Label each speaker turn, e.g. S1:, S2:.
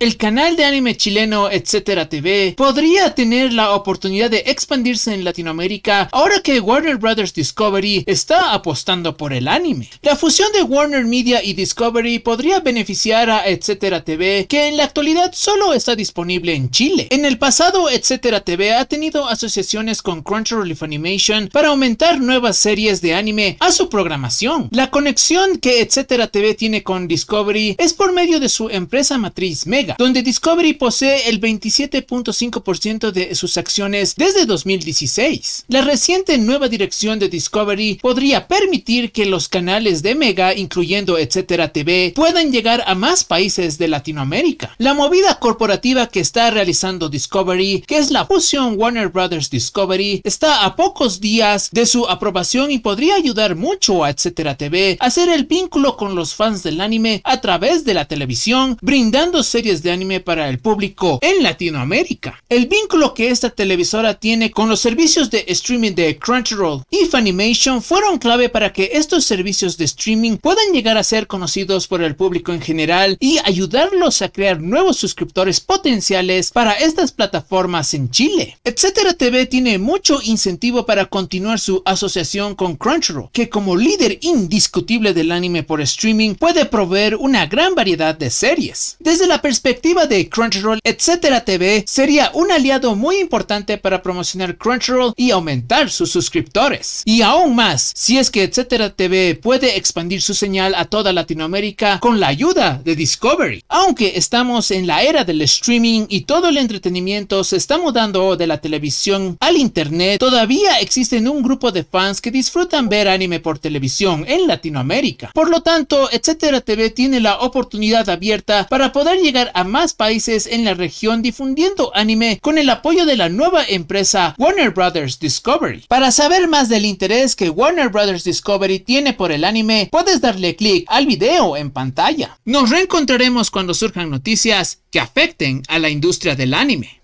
S1: El canal de anime chileno Etcétera TV podría tener la oportunidad de expandirse en Latinoamérica ahora que Warner Bros. Discovery está apostando por el anime. La fusión de Warner Media y Discovery podría beneficiar a Etcétera TV que en la actualidad solo está disponible en Chile. En el pasado Etcétera TV ha tenido asociaciones con Crunchyroll Animation para aumentar nuevas series de anime a su programación. La conexión que Etcétera TV tiene con Discovery es por medio de su empresa matriz Mega donde Discovery posee el 27.5% de sus acciones desde 2016. La reciente nueva dirección de Discovery podría permitir que los canales de Mega, incluyendo etcétera TV, puedan llegar a más países de Latinoamérica. La movida corporativa que está realizando Discovery, que es la fusión Warner Brothers Discovery, está a pocos días de su aprobación y podría ayudar mucho a etcétera TV a hacer el vínculo con los fans del anime a través de la televisión, brindando series de anime para el público en Latinoamérica. El vínculo que esta televisora tiene con los servicios de streaming de Crunchyroll y Funimation fueron clave para que estos servicios de streaming puedan llegar a ser conocidos por el público en general y ayudarlos a crear nuevos suscriptores potenciales para estas plataformas en Chile. Etcétera TV tiene mucho incentivo para continuar su asociación con Crunchyroll, que como líder indiscutible del anime por streaming puede proveer una gran variedad de series. Desde la perspectiva perspectiva de Crunchyroll, etcétera TV, sería un aliado muy importante para promocionar Crunchyroll y aumentar sus suscriptores. Y aún más, si es que etcétera TV puede expandir su señal a toda Latinoamérica con la ayuda de Discovery. Aunque estamos en la era del streaming y todo el entretenimiento se está mudando de la televisión al internet, todavía existen un grupo de fans que disfrutan ver anime por televisión en Latinoamérica. Por lo tanto, etcétera TV tiene la oportunidad abierta para poder llegar a más países en la región difundiendo anime con el apoyo de la nueva empresa Warner Brothers Discovery. Para saber más del interés que Warner Brothers Discovery tiene por el anime, puedes darle clic al video en pantalla. Nos reencontraremos cuando surjan noticias que afecten a la industria del anime.